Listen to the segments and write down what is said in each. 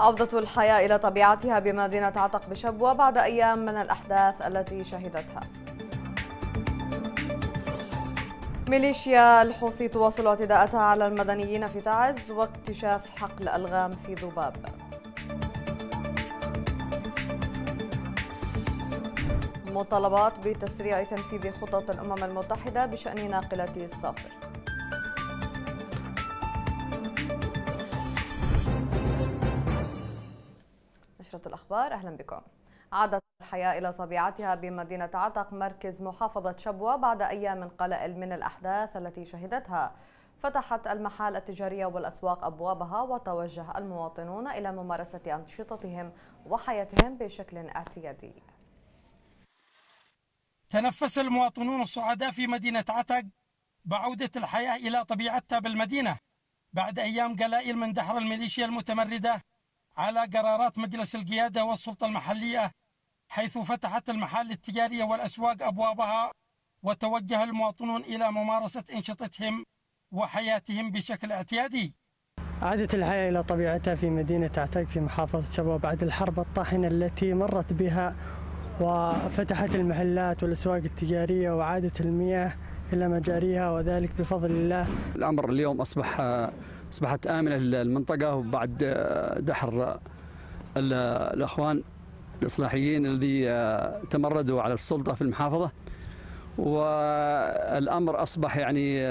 عودة الحياة إلى طبيعتها بمدينة عتق بشبوة بعد أيام من الأحداث التي شهدتها ميليشيا الحوثي تواصل اعتداءاتها على المدنيين في تعز واكتشاف حقل ألغام في ذباب مطالبات بتسريع تنفيذ خطط الأمم المتحدة بشأن ناقلة الصافر نشرة الأخبار أهلا بكم عادت الحياة إلى طبيعتها بمدينة عتق مركز محافظة شبوة بعد أيام قلائل من الأحداث التي شهدتها فتحت المحال التجارية والأسواق أبوابها وتوجه المواطنون إلى ممارسة أنشطتهم وحياتهم بشكل اعتيادي تنفس المواطنون الصعداء في مدينة عتق بعودة الحياة إلى طبيعتها بالمدينة بعد أيام قلائل من دحر الميليشيا المتمردة على قرارات مجلس القيادة والسلطة المحلية حيث فتحت المحال التجارية والأسواق أبوابها وتوجه المواطنون إلى ممارسة أنشطتهم وحياتهم بشكل اعتيادي عادت الحياة إلى طبيعتها في مدينة عتاق في محافظة شبوة بعد الحرب الطاحنة التي مرت بها وفتحت المحلات والأسواق التجارية وعادت المياه إلى مجاريها وذلك بفضل الله الأمر اليوم أصبح أصبحت آمنة للمنطقة وبعد آه، دحر آه، الأخوان الإصلاحيين الذي آه، تمردوا على السلطة في المحافظة والأمر أصبح يعني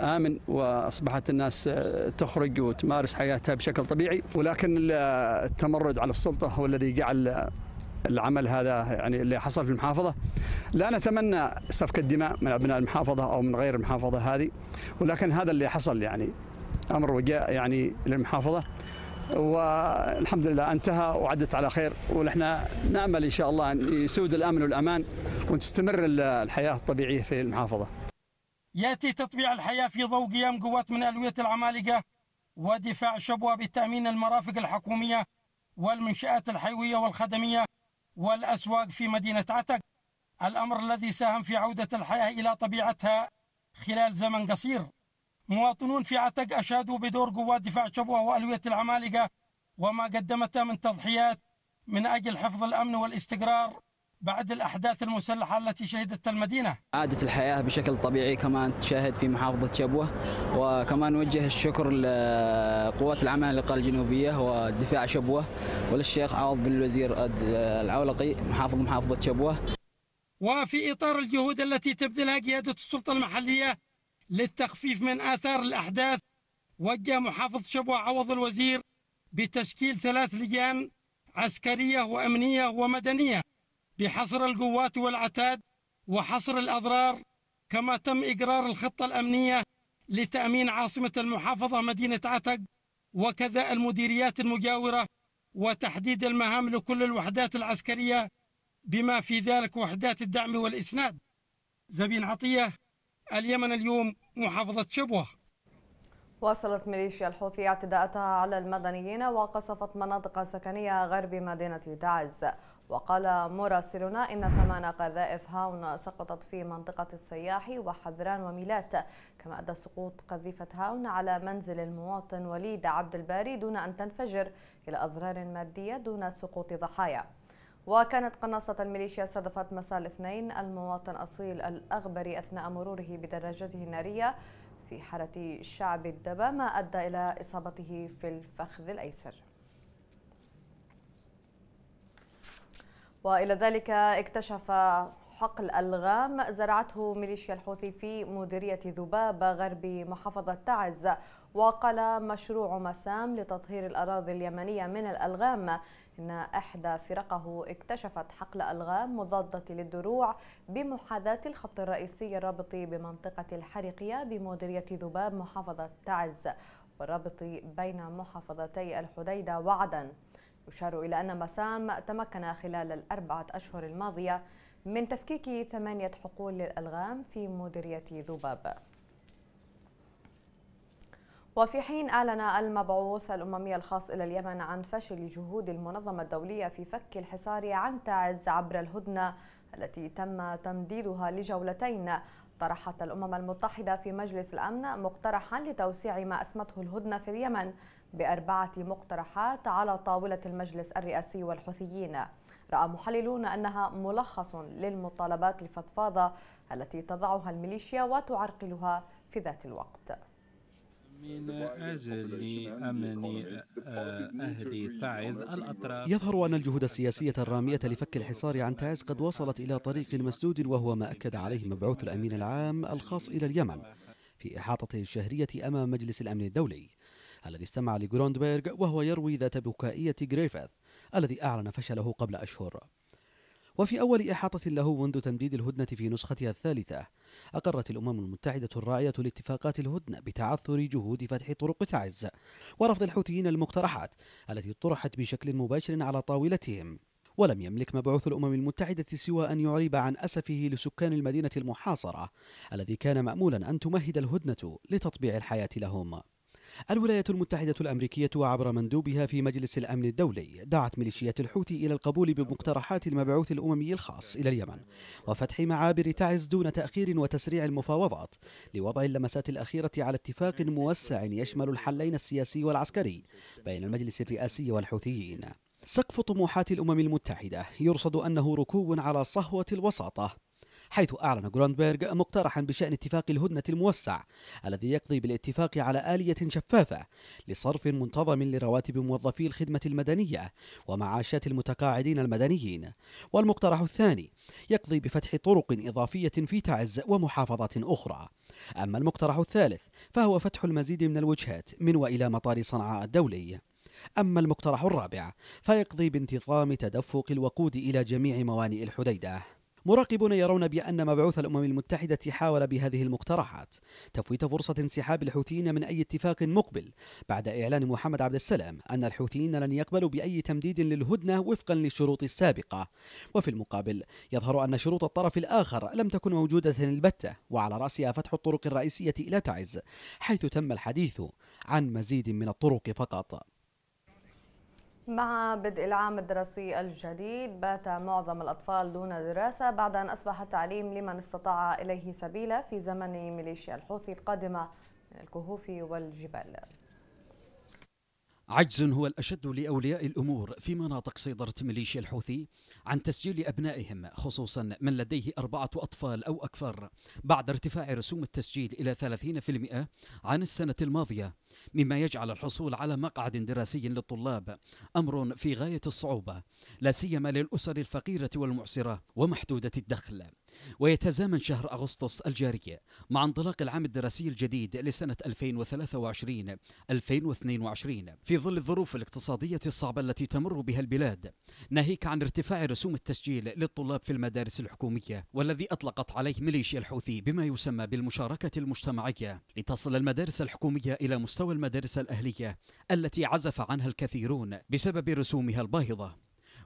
آمن وأصبحت الناس تخرج وتمارس حياتها بشكل طبيعي ولكن التمرد على السلطة هو الذي جعل العمل هذا يعني اللي حصل في المحافظه لا نتمنى سفك الدماء من ابناء المحافظه او من غير المحافظه هذه ولكن هذا اللي حصل يعني امر وجاء يعني للمحافظه والحمد لله انتهى وعدت على خير ونحن نامل ان شاء الله ان يسود الامن والامان وتستمر الحياه الطبيعيه في المحافظه. ياتي تطبيع الحياه في ضوء قيام قوات من الويه العمالقه ودفاع شبوه بتامين المرافق الحكوميه والمنشات الحيويه والخدميه والاسواق في مدينه عتق الامر الذي ساهم في عوده الحياه الى طبيعتها خلال زمن قصير. مواطنون في عتق أشادوا بدور قوات دفاع شبوة وألوية العمالقة وما قدمته من تضحيات من أجل حفظ الأمن والاستقرار بعد الأحداث المسلحة التي شهدتها المدينة عادت الحياة بشكل طبيعي كما تشاهد في محافظة شبوة وكما نوجه الشكر لقوات العمالقة الجنوبية ودفاع شبوة وللشيخ عوض بن الوزير العولقي محافظ محافظة شبوة وفي إطار الجهود التي تبذلها قيادة السلطة المحلية للتخفيف من آثار الأحداث وجه محافظ شبوة عوض الوزير بتشكيل ثلاث لجان عسكرية وأمنية ومدنية بحصر القوات والعتاد وحصر الأضرار كما تم إقرار الخطة الأمنية لتأمين عاصمة المحافظة مدينة عتق وكذا المديريات المجاورة وتحديد المهام لكل الوحدات العسكرية بما في ذلك وحدات الدعم والإسناد زبين عطية اليمن اليوم محافظة شبوة واصلت ميليشيا الحوثي اعتداءاتها على المدنيين وقصفت مناطق سكنية غرب مدينة تعز وقال مراسلنا إن ثمان قذائف هاون سقطت في منطقة السياح وحذران وميلات كما أدى سقوط قذيفة هاون على منزل المواطن وليد عبد الباري دون أن تنفجر إلى أضرار مادية دون سقوط ضحايا وكانت قناصة الميليشيا استهدفت مساء الاثنين المواطن أصيل الأغبري أثناء مروره بدراجته النارية في حارة شعب الدبا ما أدى إلى إصابته في الفخذ الأيسر وإلى ذلك اكتشف حقل ألغام زرعته ميليشيا الحوثي في مديرية ذبابة غرب محافظة تعز وقال مشروع مسام لتطهير الأراضي اليمنية من الألغام إن إحدى فرقه اكتشفت حقل ألغام مضادة للدروع بمحاذاة الخط الرئيسي الرابط بمنطقة الحريقية بمديرية ذباب محافظة تعز والرابط بين محافظتي الحديدة وعدن يشار إلى أن مسام تمكن خلال الأربعة أشهر الماضية من تفكيك ثمانية حقول للألغام في مديرية ذباب وفي حين أعلن المبعوث الأممي الخاص إلى اليمن عن فشل جهود المنظمة الدولية في فك الحصار عن تعز عبر الهدنة التي تم تمديدها لجولتين طرحت الأمم المتحدة في مجلس الأمن مقترحا لتوسيع ما أسمته الهدنة في اليمن بأربعة مقترحات على طاولة المجلس الرئاسي والحوثيين رأى محللون أنها ملخص للمطالبات الفضفاضة التي تضعها الميليشيا وتعرقلها في ذات الوقت من أجل أمن أهل تعز الأطراف يظهر أن الجهود السياسية الرامية لفك الحصار عن تعز قد وصلت إلى طريق مسدود وهو ما أكد عليه مبعوث الأمين العام الخاص إلى اليمن في إحاطته الشهرية أمام مجلس الأمن الدولي الذي استمع لجروندبرغ وهو يروي ذات بكائية جريفيث الذي أعلن فشله قبل أشهر وفي أول إحاطة له منذ تمديد الهدنة في نسختها الثالثة أقرت الأمم المتحدة الراعية لاتفاقات الهدنة بتعثر جهود فتح طرق تعز ورفض الحوثيين المقترحات التي طرحت بشكل مباشر على طاولتهم ولم يملك مبعوث الأمم المتحدة سوى أن يعرب عن أسفه لسكان المدينة المحاصرة الذي كان مأمولا أن تمهد الهدنة لتطبيع الحياة لهم الولايات المتحدة الأمريكية عبر مندوبها في مجلس الأمن الدولي دعت ميليشيات الحوثي إلى القبول بمقترحات المبعوث الأممي الخاص إلى اليمن وفتح معابر تعز دون تأخير وتسريع المفاوضات لوضع اللمسات الأخيرة على اتفاق موسع يشمل الحلين السياسي والعسكري بين المجلس الرئاسي والحوثيين سقف طموحات الأمم المتحدة يرصد أنه ركوب على صهوة الوساطة حيث أعلن جراندبرغ مقترحا بشأن اتفاق الهدنة الموسع الذي يقضي بالاتفاق على آلية شفافة لصرف منتظم لرواتب موظفي الخدمة المدنية ومعاشات المتقاعدين المدنيين والمقترح الثاني يقضي بفتح طرق إضافية في تعز ومحافظات أخرى أما المقترح الثالث فهو فتح المزيد من الوجهات من وإلى مطار صنعاء الدولي أما المقترح الرابع فيقضي بانتظام تدفق الوقود إلى جميع موانئ الحديدة مراقبون يرون بأن مبعوث الأمم المتحدة حاول بهذه المقترحات تفويت فرصة انسحاب الحوثيين من أي اتفاق مقبل بعد إعلان محمد عبد السلام أن الحوثيين لن يقبلوا بأي تمديد للهدنة وفقا للشروط السابقة وفي المقابل يظهر أن شروط الطرف الآخر لم تكن موجودة البتة وعلى رأسها فتح الطرق الرئيسية إلى تعز حيث تم الحديث عن مزيد من الطرق فقط مع بدء العام الدراسي الجديد بات معظم الأطفال دون دراسة بعد أن أصبح التعليم لمن استطاع إليه سبيلا في زمن ميليشيا الحوثي القادمة من الكهوف والجبال عجز هو الأشد لأولياء الأمور في مناطق صيدرة ميليشيا الحوثي عن تسجيل أبنائهم خصوصا من لديه أربعة أطفال أو أكثر بعد ارتفاع رسوم التسجيل إلى 30% عن السنة الماضية مما يجعل الحصول على مقعد دراسي للطلاب أمر في غاية الصعوبة لا سيما للأسر الفقيرة والمعسرة ومحدودة الدخل ويتزامن شهر أغسطس الجارية مع انطلاق العام الدراسي الجديد لسنة 2023-2022 في ظل الظروف الاقتصادية الصعبة التي تمر بها البلاد ناهيك عن ارتفاع رسوم التسجيل للطلاب في المدارس الحكومية والذي أطلقت عليه ميليشيا الحوثي بما يسمى بالمشاركة المجتمعية لتصل المدارس الحكومية إلى مستوى المدارس الأهلية التي عزف عنها الكثيرون بسبب رسومها الباهظة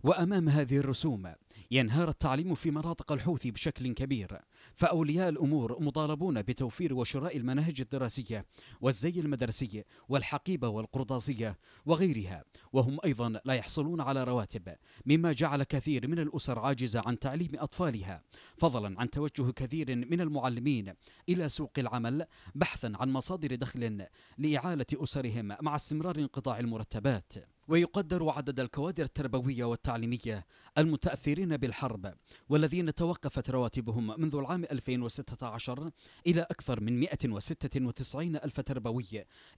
وأمام هذه الرسوم ينهار التعليم في مناطق الحوثي بشكل كبير فأولياء الأمور مطالبون بتوفير وشراء المناهج الدراسية والزي المدرسي والحقيبة والقرطاسية وغيرها وهم أيضا لا يحصلون على رواتب مما جعل كثير من الأسر عاجزة عن تعليم أطفالها فضلا عن توجه كثير من المعلمين إلى سوق العمل بحثا عن مصادر دخل لإعالة أسرهم مع استمرار انقطاع المرتبات ويقدر عدد الكوادر التربوية والتعليمية المتأثرين بالحرب والذين توقفت رواتبهم منذ العام 2016 إلى أكثر من 196 ألف تربوي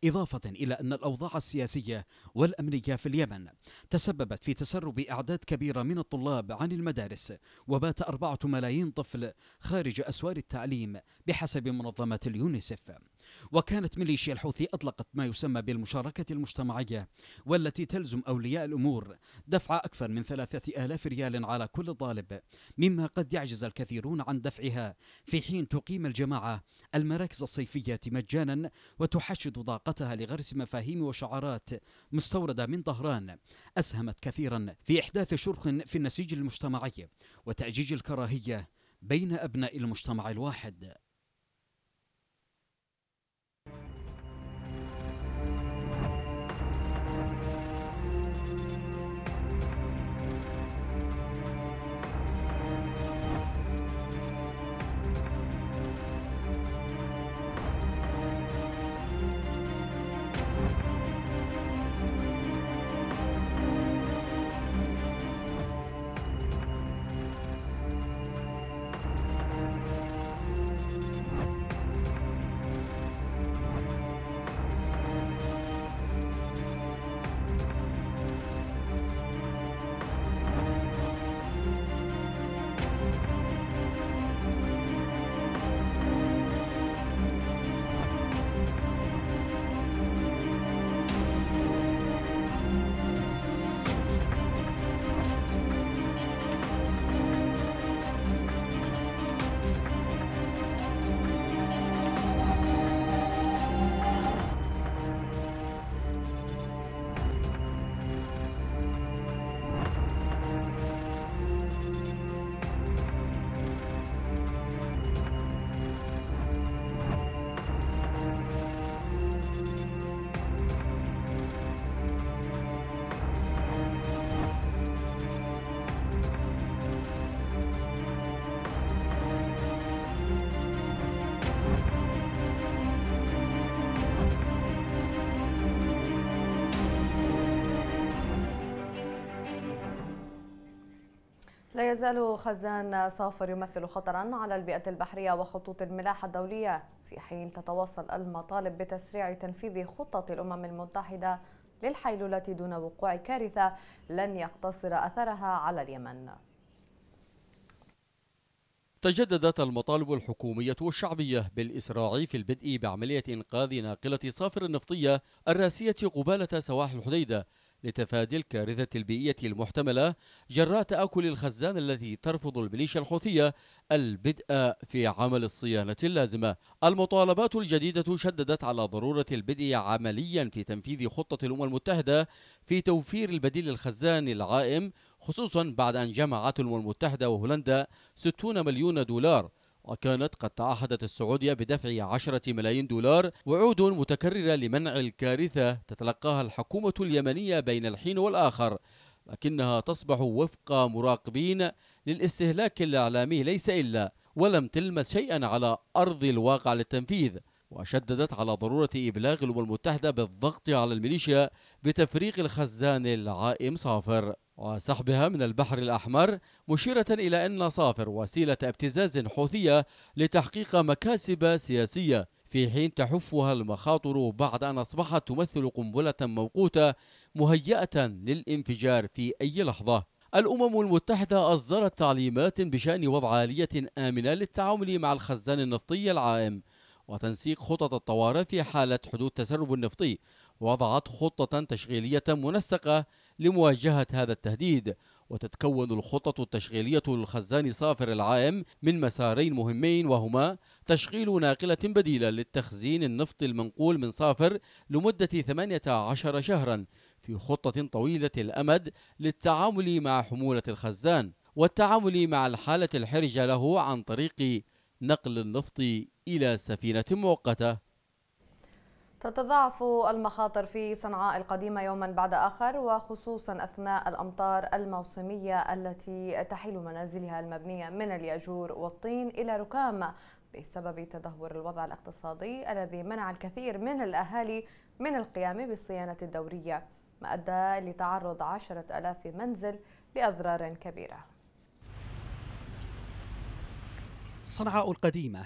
إضافة إلى أن الأوضاع السياسية والأمنية في اليمن تسببت في تسرب أعداد كبيرة من الطلاب عن المدارس وبات أربعة ملايين طفل خارج أسوار التعليم بحسب منظمة اليونيسف وكانت ميليشيا الحوثي أطلقت ما يسمى بالمشاركة المجتمعية والتي تلزم أولياء الأمور دفع أكثر من ثلاثة آلاف ريال على كل طالب مما قد يعجز الكثيرون عن دفعها في حين تقيم الجماعة المراكز الصيفية مجانا وتحشد طاقتها لغرس مفاهيم وشعارات مستوردة من طهران أسهمت كثيرا في إحداث شرخ في النسيج المجتمعي وتأجيج الكراهية بين أبناء المجتمع الواحد لا يزال خزان صافر يمثل خطرا على البيئة البحرية وخطوط الملاحة الدولية في حين تتواصل المطالب بتسريع تنفيذ خطة الأمم المتحدة للحيلولة دون وقوع كارثة لن يقتصر أثرها على اليمن تجددت المطالب الحكومية والشعبية بالإسراع في البدء بعملية إنقاذ ناقلة صافر النفطية الراسية قبالة سواحل الحديدة لتفادي الكارثة البيئية المحتملة جراء تآكل الخزان الذي ترفض الميليشيا الحوثية البدء في عمل الصيانة اللازمة المطالبات الجديدة شددت على ضرورة البدء عمليا في تنفيذ خطة الأمم المتحدة في توفير البديل الخزان العائم خصوصا بعد أن جمعت الأمم المتحدة وهولندا 60 مليون دولار وكانت قد تعهدت السعودية بدفع عشرة ملايين دولار وعود متكررة لمنع الكارثة تتلقاها الحكومة اليمنية بين الحين والآخر لكنها تصبح وفق مراقبين للاستهلاك الإعلامي ليس إلا ولم تلمس شيئا على أرض الواقع للتنفيذ وشددت على ضرورة إبلاغ الأمم المتحدة بالضغط على الميليشيا بتفريغ الخزان العائم صافر وسحبها من البحر الأحمر مشيرة إلى أن صافر وسيلة ابتزاز حوثية لتحقيق مكاسب سياسية في حين تحفها المخاطر بعد أن أصبحت تمثل قنبلة موقوتة مهيئة للانفجار في أي لحظة الأمم المتحدة أصدرت تعليمات بشأن وضع آلية آمنة للتعامل مع الخزان النفطي العائم وتنسيق خطط الطوارئ في حالة حدوث تسرب نفطي وضعت خطة تشغيلية منسقة لمواجهة هذا التهديد وتتكون الخطط التشغيلية للخزان صافر العائم من مسارين مهمين وهما تشغيل ناقلة بديلة للتخزين النفط المنقول من صافر لمدة 18 شهرا في خطة طويلة الأمد للتعامل مع حمولة الخزان والتعامل مع الحالة الحرجة له عن طريق نقل النفط إلى سفينة مؤقتة تتضاعف المخاطر في صنعاء القديمة يوما بعد آخر وخصوصا أثناء الأمطار الموسمية التي تحيل منازلها المبنية من الياجور والطين إلى ركام بسبب تدهور الوضع الاقتصادي الذي منع الكثير من الأهالي من القيام بالصيانة الدورية ما أدى لتعرض عشرة ألاف منزل لأضرار كبيرة صنعاء القديمة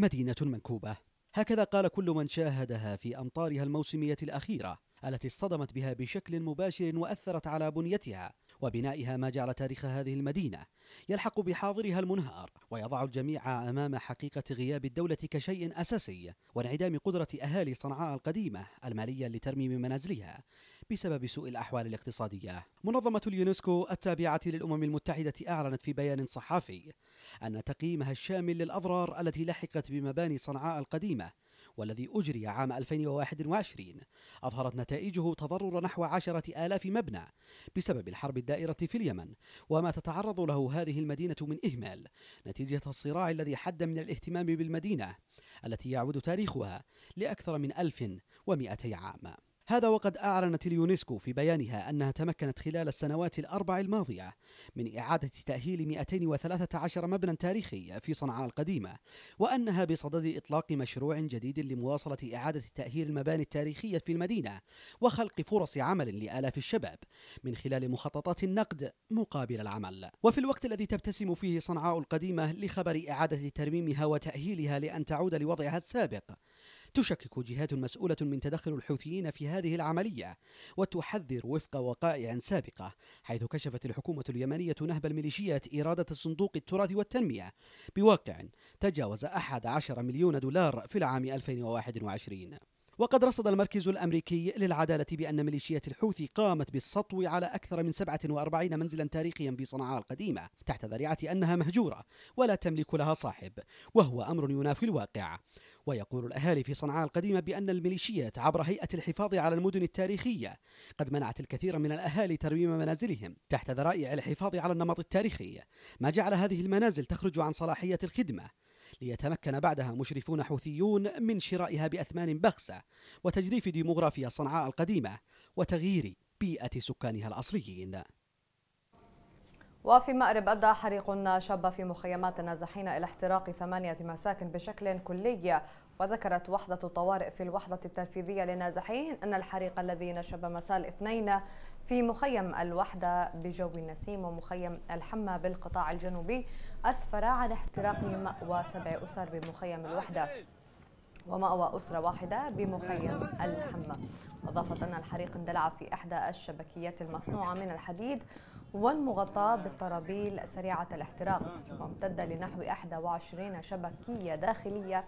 مدينة منكوبة هكذا قال كل من شاهدها في أمطارها الموسمية الأخيرة التي اصطدمت بها بشكل مباشر وأثرت على بنيتها وبنائها ما جعل تاريخ هذه المدينة يلحق بحاضرها المنهار ويضع الجميع أمام حقيقة غياب الدولة كشيء أساسي وانعدام قدرة أهالي صنعاء القديمة المالية لترميم منازلها بسبب سوء الأحوال الاقتصادية منظمة اليونسكو التابعة للأمم المتحدة أعلنت في بيان صحفي أن تقييمها الشامل للأضرار التي لحقت بمباني صنعاء القديمة والذي أجري عام 2021 أظهرت نتائجه تضرر نحو عشرة آلاف مبنى بسبب الحرب الدائرة في اليمن وما تتعرض له هذه المدينة من إهمال نتيجة الصراع الذي حد من الاهتمام بالمدينة التي يعود تاريخها لأكثر من 1200 عام هذا وقد أعلنت اليونسكو في بيانها أنها تمكنت خلال السنوات الأربع الماضية من إعادة تأهيل 213 مبنى تاريخي في صنعاء القديمة وأنها بصدد إطلاق مشروع جديد لمواصلة إعادة تأهيل المباني التاريخية في المدينة وخلق فرص عمل لآلاف الشباب من خلال مخططات النقد مقابل العمل وفي الوقت الذي تبتسم فيه صنعاء القديمة لخبر إعادة ترميمها وتأهيلها لأن تعود لوضعها السابق تشكك جهات مسؤولة من تدخل الحوثيين في هذه العملية وتحذر وفق وقائع سابقة حيث كشفت الحكومة اليمنية نهب الميليشيات إرادة صندوق التراث والتنمية بواقع تجاوز 11 مليون دولار في العام 2021 وقد رصد المركز الأمريكي للعدالة بأن ميليشيات الحوثي قامت بالسطو على أكثر من 47 منزلا تاريخيا في صنعاء القديمة تحت ذريعة أنها مهجورة ولا تملك لها صاحب وهو أمر ينافي الواقع ويقول الأهالي في صنعاء القديمة بأن الميليشيات عبر هيئة الحفاظ على المدن التاريخية قد منعت الكثير من الأهالي ترميم منازلهم تحت ذرائع الحفاظ على النمط التاريخي ما جعل هذه المنازل تخرج عن صلاحية الخدمة ليتمكن بعدها مشرفون حوثيون من شرائها بأثمان بخسة وتجريف ديموغرافيا صنعاء القديمة وتغيير بيئة سكانها الأصليين وفي مأرب أدى حريق شاب في مخيمات النازحين إلى احتراق ثمانية مساكن بشكل كلي وذكرت وحدة الطوارئ في الوحدة التنفيذية للنازحين أن الحريق الذي نشب مساء الاثنين في مخيم الوحدة بجو النسيم ومخيم الحمى بالقطاع الجنوبي أسفر عن احتراق مأوى سبع أسر بمخيم الوحدة ومأوى أسرة واحدة بمخيم الحمى أضافت أن الحريق اندلع في إحدى الشبكيات المصنوعة من الحديد والمغطاة بالطرابيل سريعة الاحتراق وامتد لنحو 21 شبكية داخلية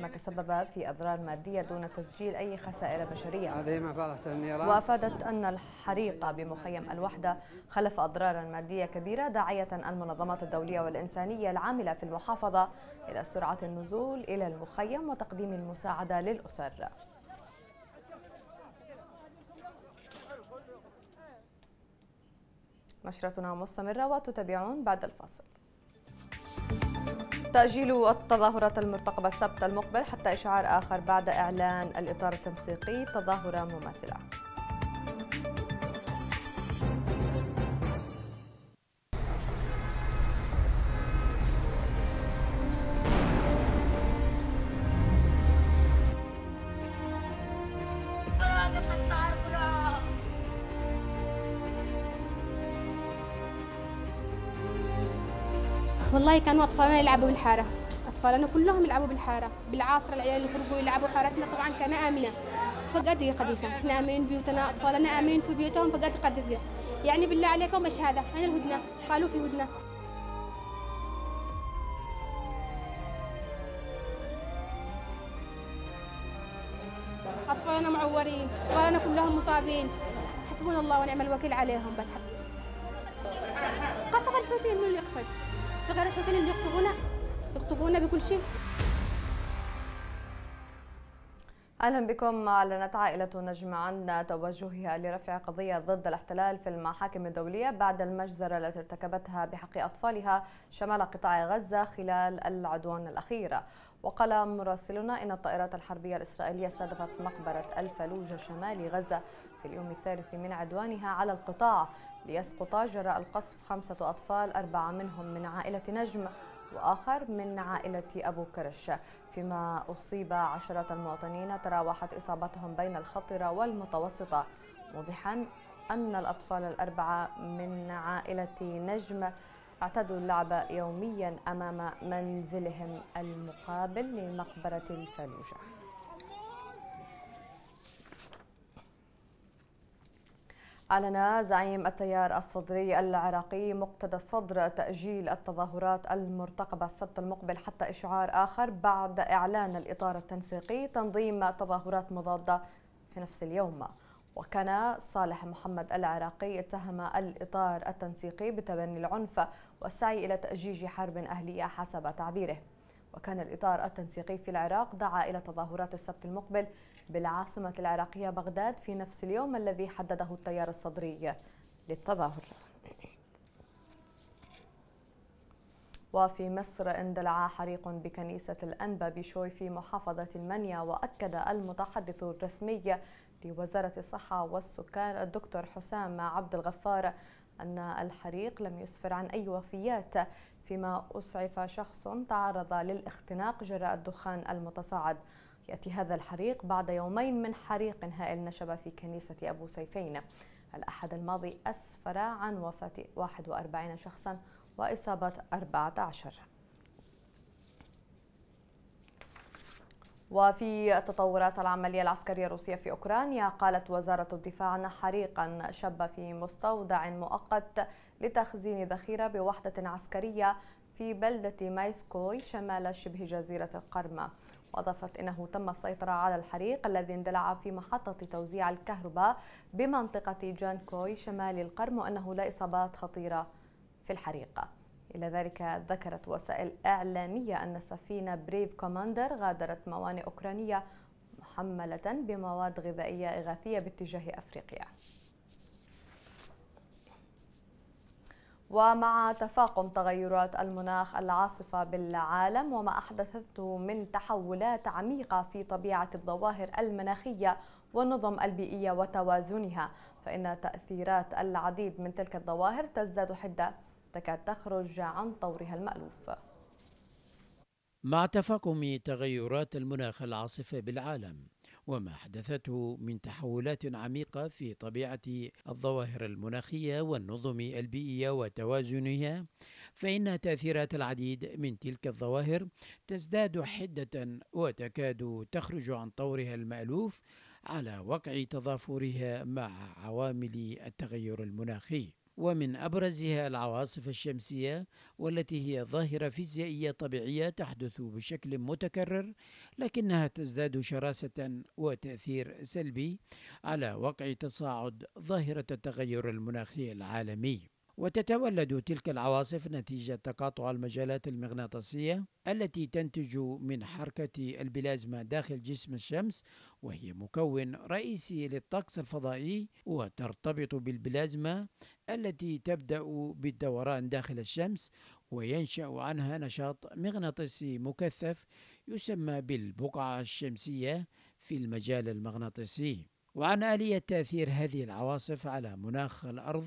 ما تسبب في أضرار مادية دون تسجيل أي خسائر بشرية وأفادت أن الحريق بمخيم الوحدة خلف أضرارا مادية كبيرة داعية المنظمات الدولية والإنسانية العاملة في المحافظة إلى سرعة النزول إلى المخيم وتقديم تقديم المساعدة للأسر نشرتنا مستمرة وتتابعون بعد الفاصل تأجيل التظاهرات المرتقبة السبت المقبل حتى إشعار آخر بعد إعلان الإطار التنسيقي تظاهرة مماثلة والله كانوا اطفالنا يلعبوا بالحاره اطفالنا كلهم يلعبوا بالحاره بالعاصر العيال يخرجوا يلعبوا حارتنا طبعا كان امنه فقد قذيفه احنا امين بيوتنا اطفالنا امين في بيوتهم فقد قذيفه يعني بالله عليكم ايش هذا هنا الهدنه قالوا في هدنه اطفالنا معورين اطفالنا كلهم مصابين حسبنا الله ونعم الوكيل عليهم بس قصف الحوثيين من اللي يقصد فغير الحوتين اللي يقطفونا يقطفونا بكل شيء اهلا بكم اعلنت عائله نجم عن توجهها لرفع قضيه ضد الاحتلال في المحاكم الدوليه بعد المجزره التي ارتكبتها بحق اطفالها شمال قطاع غزه خلال العدوان الاخير وقال مراسلنا ان الطائرات الحربيه الاسرائيليه استهدفت مقبره الفلوجه شمال غزه في اليوم الثالث من عدوانها على القطاع ليسقط جراء القصف خمسة أطفال أربعة منهم من عائلة نجم وآخر من عائلة أبو كرش فيما أصيب عشرة المواطنين تراوحت إصابتهم بين الخطرة والمتوسطة موضحا أن الأطفال الأربعة من عائلة نجم اعتادوا اللعب يوميا أمام منزلهم المقابل لمقبرة الفلوجة أعلن زعيم التيار الصدري العراقي مقتدى الصدر تأجيل التظاهرات المرتقبة السبت المقبل حتى إشعار آخر بعد إعلان الإطار التنسيقي تنظيم تظاهرات مضادة في نفس اليوم وكان صالح محمد العراقي اتهم الإطار التنسيقي بتبني العنف والسعي إلى تأجيج حرب أهلية حسب تعبيره وكان الإطار التنسيقي في العراق دعا إلى تظاهرات السبت المقبل بالعاصمة العراقية بغداد في نفس اليوم الذي حدده التيار الصدري للتظاهر وفي مصر اندلع حريق بكنيسة الأنبا بشوي في محافظة المنيا وأكد المتحدث الرسمي لوزارة الصحة والسكان الدكتور حسام عبد الغفار أن الحريق لم يسفر عن أي وفيات فيما أسعف شخص تعرض للاختناق جراء الدخان المتصاعد يأتي هذا الحريق بعد يومين من حريق هائل نشب في كنيسة أبو سيفين الأحد الماضي أسفر عن وفاة 41 شخصا وإصابة 14 وفي تطورات العملية العسكرية الروسية في أوكرانيا قالت وزارة الدفاع أن حريقا شب في مستودع مؤقت لتخزين ذخيرة بوحدة عسكرية في بلدة مايسكوي شمال شبه جزيرة القرمة وأضافت أنه تم السيطرة على الحريق الذي اندلع في محطة توزيع الكهرباء بمنطقة جانكوي شمال القرم وأنه لا إصابات خطيرة في الحريق إلى ذلك ذكرت وسائل إعلامية أن السفينة بريف كوماندر غادرت موانئ أوكرانية محملة بمواد غذائية إغاثية باتجاه أفريقيا ومع تفاقم تغيرات المناخ العاصفة بالعالم وما أحدثته من تحولات عميقة في طبيعة الظواهر المناخية والنظم البيئية وتوازنها فإن تأثيرات العديد من تلك الظواهر تزداد حدة تكاد تخرج عن طورها المألوف مع تفاقم تغيرات المناخ العاصفة بالعالم وما حدثته من تحولات عميقة في طبيعة الظواهر المناخية والنظم البيئية وتوازنها فإن تأثيرات العديد من تلك الظواهر تزداد حدة وتكاد تخرج عن طورها المألوف على وقع تضافرها مع عوامل التغير المناخي ومن أبرزها العواصف الشمسية والتي هي ظاهرة فيزيائية طبيعية تحدث بشكل متكرر لكنها تزداد شراسة وتأثير سلبي على وقع تصاعد ظاهرة التغير المناخي العالمي وتتولد تلك العواصف نتيجة تقاطع المجالات المغناطيسية التي تنتج من حركة البلازما داخل جسم الشمس وهي مكون رئيسي للطقس الفضائي وترتبط بالبلازما التي تبدأ بالدوران داخل الشمس وينشأ عنها نشاط مغناطيسي مكثف يسمى بالبقعة الشمسية في المجال المغناطيسي وعن آلية تأثير هذه العواصف على مناخ الأرض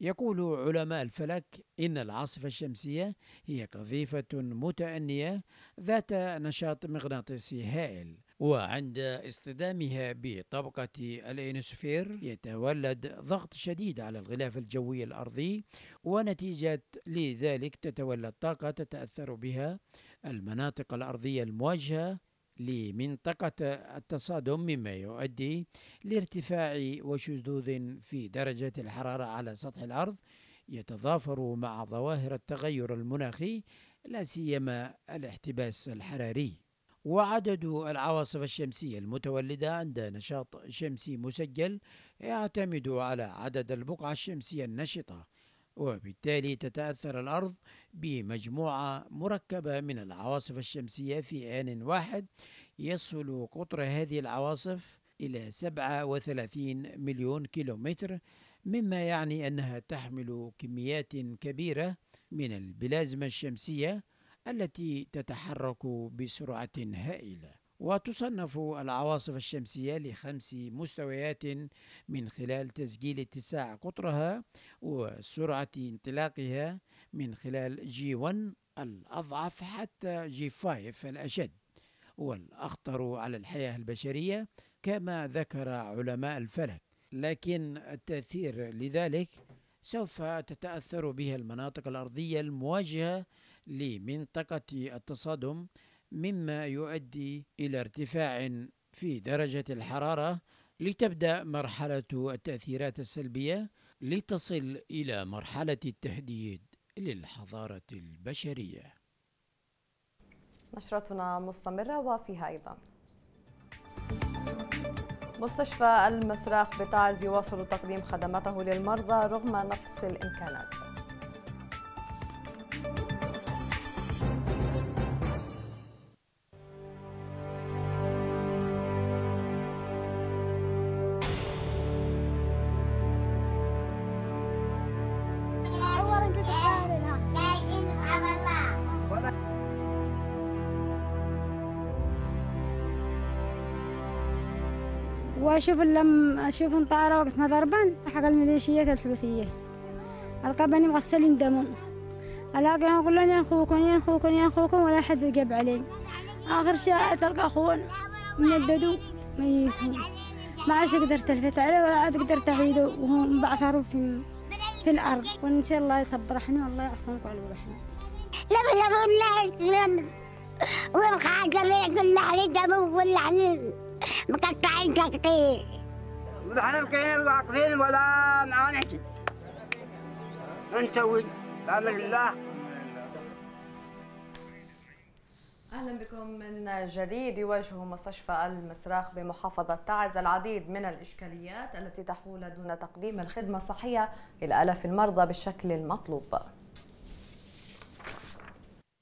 يقول علماء الفلك إن العاصفة الشمسية هي قذيفة متأنية ذات نشاط مغناطيسي هائل وعند اصطدامها بطبقة الإينوسفير يتولد ضغط شديد على الغلاف الجوي الأرضي ونتيجة لذلك تتولد طاقة تتأثر بها المناطق الأرضية المواجهة لمنطقة التصادم مما يؤدي لارتفاع وشذوذ في درجة الحرارة على سطح الأرض يتضافر مع ظواهر التغير المناخي لا سيما الاحتباس الحراري وعدد العواصف الشمسية المتولدة عند نشاط شمسي مسجل يعتمد على عدد البقعة الشمسية النشطة وبالتالي تتأثر الأرض بمجموعة مركبة من العواصف الشمسية في آن واحد يصل قطر هذه العواصف إلى 37 مليون كيلومتر مما يعني أنها تحمل كميات كبيرة من البلازما الشمسية التي تتحرك بسرعة هائلة وتصنف العواصف الشمسية لخمس مستويات من خلال تسجيل اتساع قطرها وسرعة انطلاقها من خلال جي 1 الأضعف حتى جي 5 الأشد والأخطر على الحياة البشرية كما ذكر علماء الفلك لكن التأثير لذلك سوف تتأثر بها المناطق الأرضية المواجهة لمنطقة التصادم مما يؤدي إلى ارتفاع في درجة الحرارة لتبدأ مرحلة التأثيرات السلبية لتصل إلى مرحلة التهديد للحضارة البشرية نشرتنا مستمرة وفيها أيضا مستشفى المسراخ بتعز يواصل تقديم خدماته للمرضى رغم نقص الإمكانات اشوف لم اشوف مطاره وقت ما ضربان حق الميليشيات الحوثيه القبني مغسلين يندمون الاقيهم يقولون يا اخوكم يا اخوكم يا اخوكم ولا حد يقب علي اخر شيء تلقى اخوان مددوا ميتهم ما عادش قدرت تلفت عليه ولا عاد قدرت اعيده وهم بعثروا في في الارض وان شاء الله يصبر رحنا والله يعصمكم على روحنا لا بلا والله يسلم والخاجر يقول عليه دمه ولا عليه تقطيع احنا ولا الله اهلا بكم من جديد يواجه مستشفى المسراخ بمحافظه تعز العديد من الاشكاليات التي تحول دون تقديم الخدمه الصحيه الى الاف المرضى بالشكل المطلوب.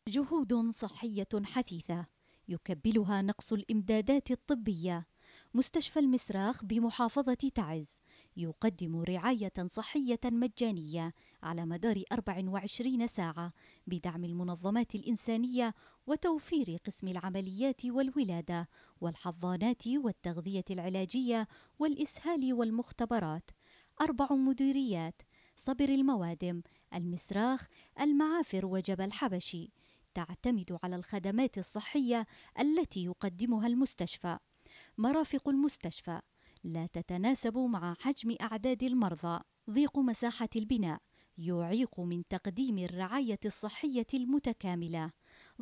جهود صحيه حثيثه يكبلها نقص الامدادات الطبيه مستشفى المسراخ بمحافظة تعز يقدم رعاية صحية مجانية على مدار 24 ساعة بدعم المنظمات الإنسانية وتوفير قسم العمليات والولادة والحضانات والتغذية العلاجية والإسهال والمختبرات أربع مديريات صبر الموادم المسراخ المعافر وجبل حبشي تعتمد على الخدمات الصحية التي يقدمها المستشفى. مرافق المستشفى لا تتناسب مع حجم أعداد المرضى. ضيق مساحة البناء يعيق من تقديم الرعاية الصحية المتكاملة.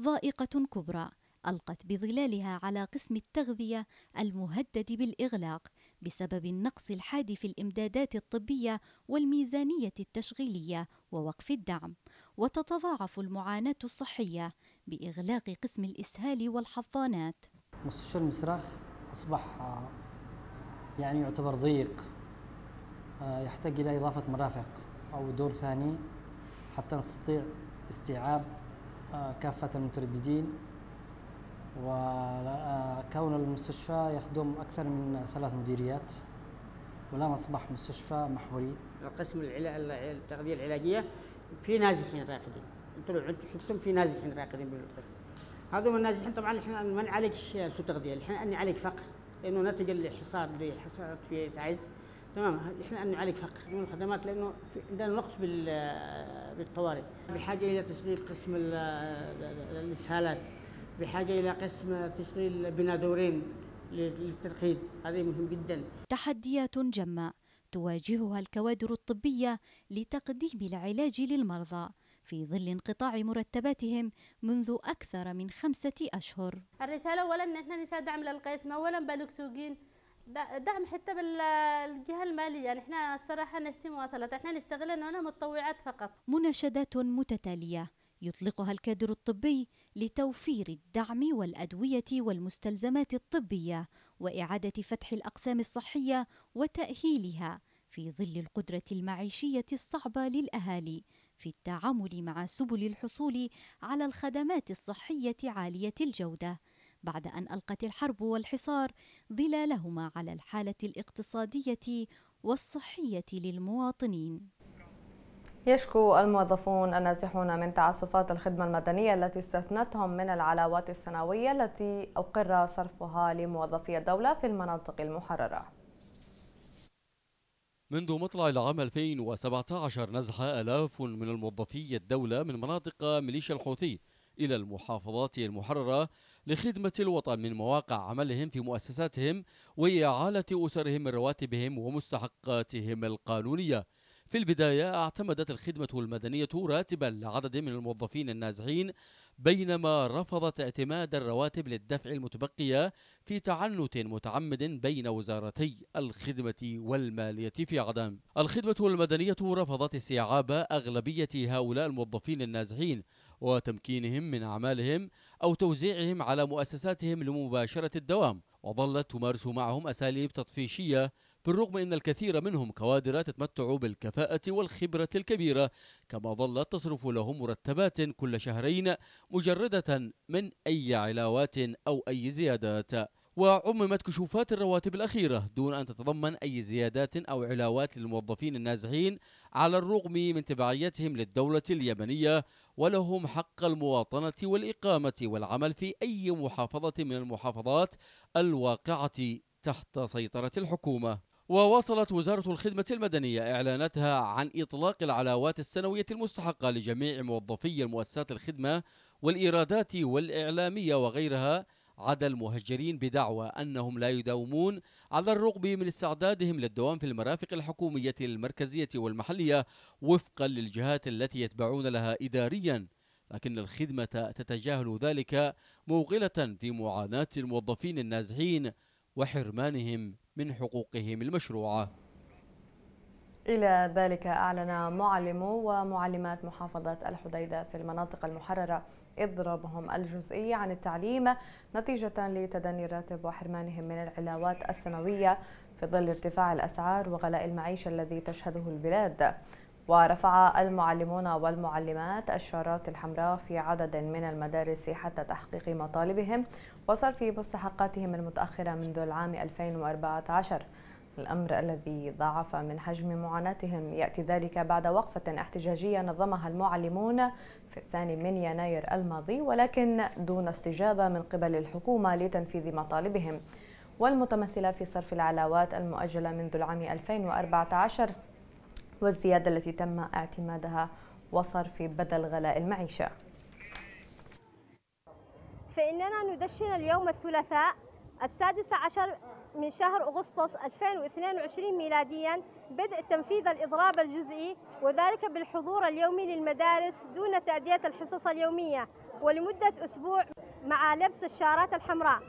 ضائقة كبرى ألقت بظلالها على قسم التغذية المهدد بالإغلاق بسبب النقص الحاد في الإمدادات الطبية والميزانية التشغيلية ووقف الدعم وتتضاعف المعاناة الصحية بإغلاق قسم الإسهال والحضانات مستشفى المسراخ أصبح آه، يعني يعتبر ضيق آه، يحتاج إلى إضافة مرافق أو دور ثاني حتى نستطيع استيعاب آه، كافة المترددين وكون المستشفى يخدم أكثر من ثلاث مديريات والآن أصبح مستشفى محوري قسم التغذيه العلاجيه في نازحين راقدين انتم انتم شفتم في نازحين راقدين بالقسم هذول النازحين طبعا احنا ما نعالجش سوء تغذيه احنا نعالج فقر لانه نتج الحصار اللي حصلت في تعز تمام احنا نعالج فقر من الخدمات لانه عندنا نقص بالطوارئ بحاجه الى تشغيل قسم الاسهالات بحاجه الى قسم تشغيل بنادورين للترقيد هذه مهم جدا تحديات جمة تواجهها الكوادر الطبية لتقديم العلاج للمرضى في ظل انقطاع مرتباتهم منذ أكثر من خمسة أشهر الرسالة أولا أن احنا نشاهد دعم للقسمة أولا بلوكسوجين دعم حتى بالجهة المالية يعني احنا الصراحة نشتي مواصلات احنا نشتغل اننا متطوعات فقط مناشدات متتالية يطلقها الكادر الطبي لتوفير الدعم والأدوية والمستلزمات الطبية وإعادة فتح الأقسام الصحية وتأهيلها في ظل القدرة المعيشية الصعبة للأهالي في التعامل مع سبل الحصول على الخدمات الصحية عالية الجودة بعد أن ألقت الحرب والحصار ظلالهما على الحالة الاقتصادية والصحية للمواطنين يشكو الموظفون النازحون من تعسفات الخدمة المدنية التي استثنتهم من العلاوات السنوية التي أقر صرفها لموظفي الدولة في المناطق المحررة منذ مطلع العام 2017 نزح آلاف من الموظفي الدولة من مناطق ميليشيا الحوثي إلى المحافظات المحررة لخدمة الوطن من مواقع عملهم في مؤسساتهم وإعالة أسرهم من رواتبهم ومستحقاتهم القانونية في البداية اعتمدت الخدمة المدنية راتبا لعدد من الموظفين النازحين بينما رفضت اعتماد الرواتب للدفع المتبقية في تعنت متعمد بين وزارتي الخدمة والمالية في عدن الخدمة المدنية رفضت استيعاب أغلبية هؤلاء الموظفين النازحين وتمكينهم من أعمالهم أو توزيعهم على مؤسساتهم لمباشرة الدوام وظلت تمارس معهم أساليب تطفيشية بالرغم أن الكثير منهم كوادر تتمتع بالكفاءة والخبرة الكبيرة كما ظلت تصرف لهم مرتبات كل شهرين مجردة من أي علاوات أو أي زيادات وعممت كشوفات الرواتب الأخيرة دون أن تتضمن أي زيادات أو علاوات للموظفين النازحين على الرغم من تبعيتهم للدولة اليمنية ولهم حق المواطنة والإقامة والعمل في أي محافظة من المحافظات الواقعة تحت سيطرة الحكومة وواصلت وزارة الخدمة المدنية إعلاناتها عن إطلاق العلاوات السنوية المستحقة لجميع موظفي المؤسسات الخدمة والإيرادات والإعلامية وغيرها عدا المهجرين بدعوى أنهم لا يداومون على الرغم من استعدادهم للدوام في المرافق الحكومية المركزية والمحلية وفقا للجهات التي يتبعون لها إداريا لكن الخدمة تتجاهل ذلك موغلة في معاناة الموظفين النازحين وحرمانهم من حقوقهم المشروعة إلى ذلك أعلن معلمو ومعلمات محافظة الحديدة في المناطق المحررة إضرابهم الجزئي عن التعليم نتيجة لتدني الراتب وحرمانهم من العلاوات السنوية في ظل ارتفاع الأسعار وغلاء المعيشة الذي تشهده البلاد ورفع المعلمون والمعلمات الشارات الحمراء في عدد من المدارس حتى تحقيق مطالبهم وصرف مستحقاتهم المتأخرة منذ العام 2014 الأمر الذي ضعف من حجم معاناتهم يأتي ذلك بعد وقفة احتجاجية نظمها المعلمون في الثاني من يناير الماضي ولكن دون استجابة من قبل الحكومة لتنفيذ مطالبهم والمتمثلة في صرف العلاوات المؤجلة منذ العام 2014 والزيادة التي تم اعتمادها وصر في بدل غلاء المعيشة فإننا ندشن اليوم الثلاثاء السادس عشر من شهر أغسطس 2022 ميلاديا بدء تنفيذ الإضراب الجزئي وذلك بالحضور اليومي للمدارس دون تأدية الحصص اليومية ولمدة أسبوع مع لبس الشارات الحمراء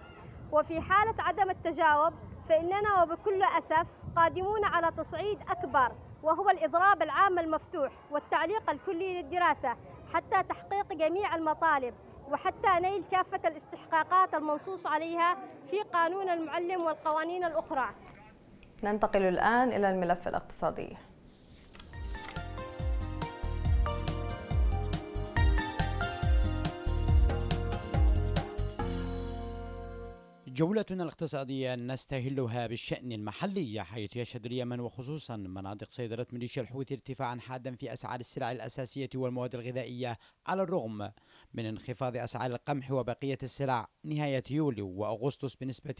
وفي حالة عدم التجاوب فإننا وبكل أسف قادمون على تصعيد أكبر وهو الإضراب العام المفتوح والتعليق الكلي للدراسة حتى تحقيق جميع المطالب وحتى نيل كافة الاستحقاقات المنصوص عليها في قانون المعلم والقوانين الأخرى ننتقل الآن إلى الملف الاقتصادي جولتنا الاقتصادية نستهلها بالشأن المحلي حيث يشهد اليمن وخصوصا مناطق سيطرة ميليشيا الحوثي ارتفاعا حادا في أسعار السلع الأساسية والمواد الغذائية على الرغم من انخفاض أسعار القمح وبقية السلع نهاية يوليو وأغسطس بنسبة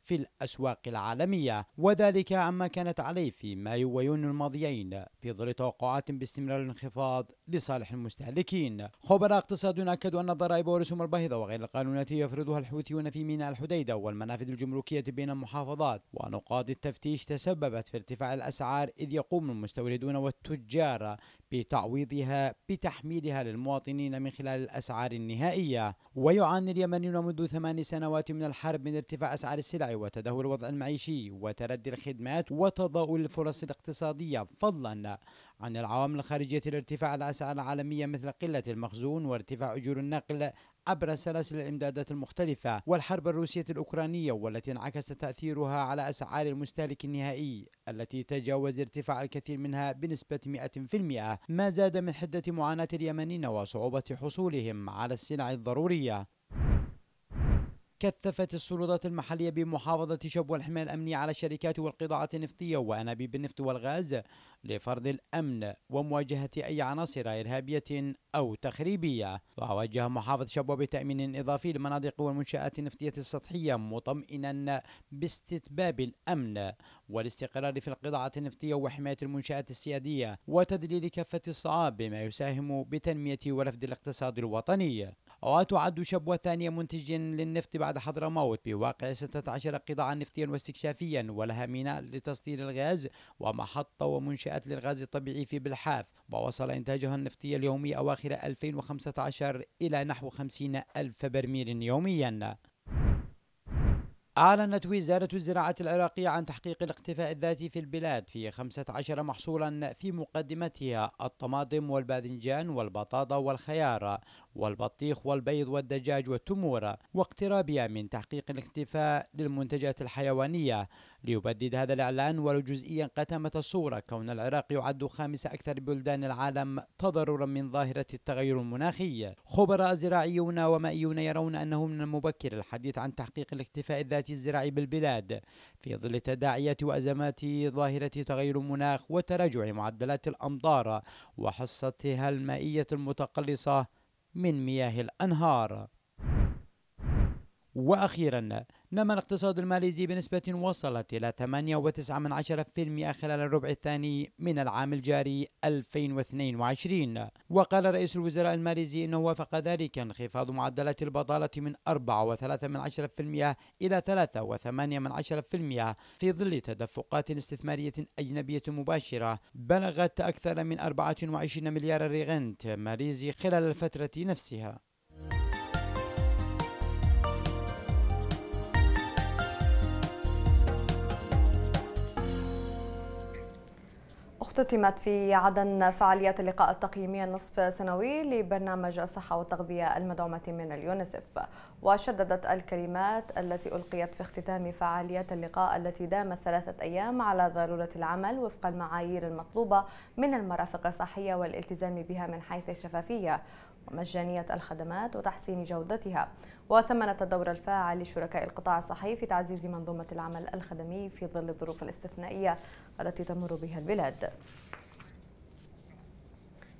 25% في الأسواق العالمية وذلك عما كانت عليه في مايو ويونيو الماضيين في ظل توقعات باستمرار الانخفاض لصالح المستهلكين خبراء اقتصاد أكدوا أن الضرائب والرسوم الباهظة وغير القانونية يفرضها الحوثيون في ميناء الحديدة والمنافذ الجمركية بين المحافظات ونقاط التفتيش تسببت في ارتفاع الأسعار إذ يقوم المستوردون والتجار بتعويضها بتحميلها للمواطنين من خلال الأسعار النهائية ويعاني اليمنيون منذ ثمان سنوات من الحرب من ارتفاع أسعار السلع وتدهور الوضع المعيشي وتردي الخدمات وتضاؤل الفرص الاقتصادية فضلا عن العوامل الخارجية لارتفاع الأسعار العالمية مثل قلة المخزون وارتفاع أجور النقل عبر سلاسل الإمدادات المختلفة والحرب الروسية الأوكرانية والتي انعكس تأثيرها على أسعار المستهلك النهائي التي تجاوز ارتفاع الكثير منها بنسبة 100% ما زاد من حدة معاناة اليمنيين وصعوبة حصولهم على السلع الضرورية كثفت السلطات المحلية بمحافظة شب والحماية الأمنية على الشركات والقطاعات النفطية وأنابيب النفط والغاز لفرض الأمن ومواجهة أي عناصر إرهابية أو تخريبية ووجه محافظ شبوة بتأمين إضافي للمناطق والمنشآت النفطية السطحية مطمئنا باستتباب الأمن والاستقرار في القطاعات النفطية وحماية المنشآت السيادية وتدليل كافة الصعاب بما يساهم بتنمية ورفد الاقتصاد الوطني وتعد شبوة ثانية منتج للنفط بعد حضرموت بواقع 16 قطاعا نفطيا واستكشافيا ولها ميناء لتصدير الغاز ومحطة ومنشآت للغاز الطبيعي في بلحاف ووصل إنتاجها النفطي اليومي أواخر 2015 إلى نحو 50 ألف برميل يوميا أعلنت وزارة الزراعة العراقية عن تحقيق الاختفاء الذاتي في البلاد في 15 محصولا في مقدمتها الطماطم والباذنجان والبطاطا والخيار والبطيخ والبيض والدجاج والتمور واقترابها من تحقيق الاختفاء للمنتجات الحيوانية ليبدد هذا الإعلان ولو جزئيا قتامة الصورة كون العراق يعد خامس أكثر بلدان العالم تضررا من ظاهرة التغير المناخي خبراء زراعيون ومائيون يرون أنه من المبكر الحديث عن تحقيق الاكتفاء الذاتي الزراعي بالبلاد في ظل تداعيات وأزمات ظاهرة تغير المناخ وتراجع معدلات الأمطار وحصتها المائية المتقلصة من مياه الأنهار وأخيرا نما الاقتصاد الماليزي بنسبة وصلت إلى 8.9% خلال الربع الثاني من العام الجاري 2022 وقال رئيس الوزراء الماليزي أنه وافق ذلك انخفاض معدلات البطالة من 4.3% إلى 3.8% في ظل تدفقات استثمارية أجنبية مباشرة بلغت أكثر من 24 مليار ريغنت ماليزي خلال الفترة نفسها اختتمت في عدن فعاليات اللقاء التقييمي النصف سنوي لبرنامج الصحة والتغذية المدعومة من اليونسف وشددت الكلمات التي ألقيت في اختتام فعاليات اللقاء التي دامت ثلاثة أيام على ضرورة العمل وفق المعايير المطلوبة من المرافق الصحية والالتزام بها من حيث الشفافية ومجانية الخدمات وتحسين جودتها وثمنت الدور الفاعل لشركاء القطاع الصحي في تعزيز منظومة العمل الخدمي في ظل الظروف الاستثنائية التي تمر بها البلاد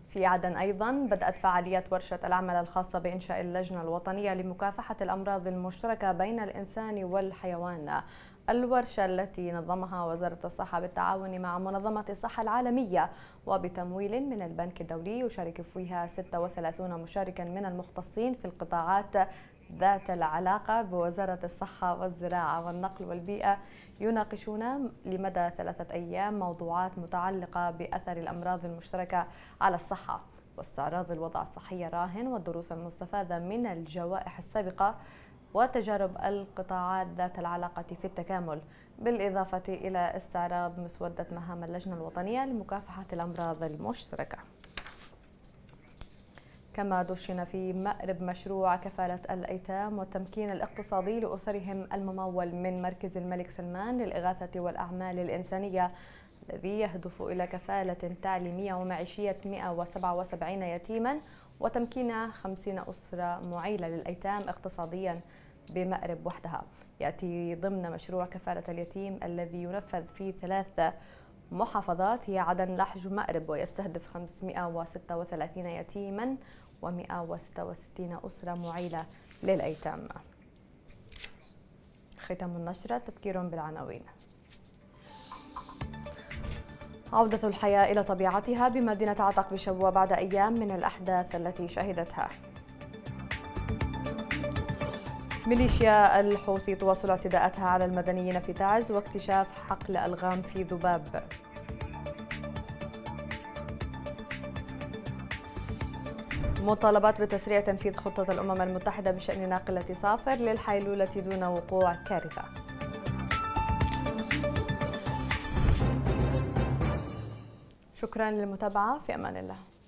في عدن أيضا بدأت فعالية ورشة العمل الخاصة بإنشاء اللجنة الوطنية لمكافحة الأمراض المشتركة بين الإنسان والحيوان الورشة التي نظمها وزارة الصحة بالتعاون مع منظمة الصحة العالمية وبتمويل من البنك الدولي يشارك فيها 36 مشاركا من المختصين في القطاعات ذات العلاقة بوزارة الصحة والزراعة والنقل والبيئة يناقشون لمدى ثلاثة أيام موضوعات متعلقة بأثر الأمراض المشتركة على الصحة واستعراض الوضع الصحي الراهن والدروس المستفادة من الجوائح السابقة وتجارب القطاعات ذات العلاقة في التكامل بالإضافة إلى استعراض مسودة مهام اللجنة الوطنية لمكافحة الأمراض المشتركة كما دشن في مأرب مشروع كفالة الأيتام والتمكين الاقتصادي لأسرهم الممول من مركز الملك سلمان للإغاثة والأعمال الإنسانية الذي يهدف إلى كفالة تعليمية ومعيشية 177 يتيما وتمكين 50 أسرة معيلة للأيتام اقتصادياً بمأرب وحدها يأتي ضمن مشروع كفالة اليتيم الذي ينفذ في ثلاث محافظات هي عدن لحج مأرب ويستهدف 536 يتيما و166 أسرة معيلة للأيتام ختام النشرة تذكير بالعناوين عودة الحياة إلى طبيعتها بمدينة عتق بشبوة بعد أيام من الأحداث التي شهدتها ميليشيا الحوثي تواصل اعتداءاتها على المدنيين في تعز واكتشاف حقل ألغام في ذباب مطالبات بتسريع تنفيذ خطة الأمم المتحدة بشأن ناقلة صافر للحيلولة دون وقوع كارثة شكرا للمتابعة في أمان الله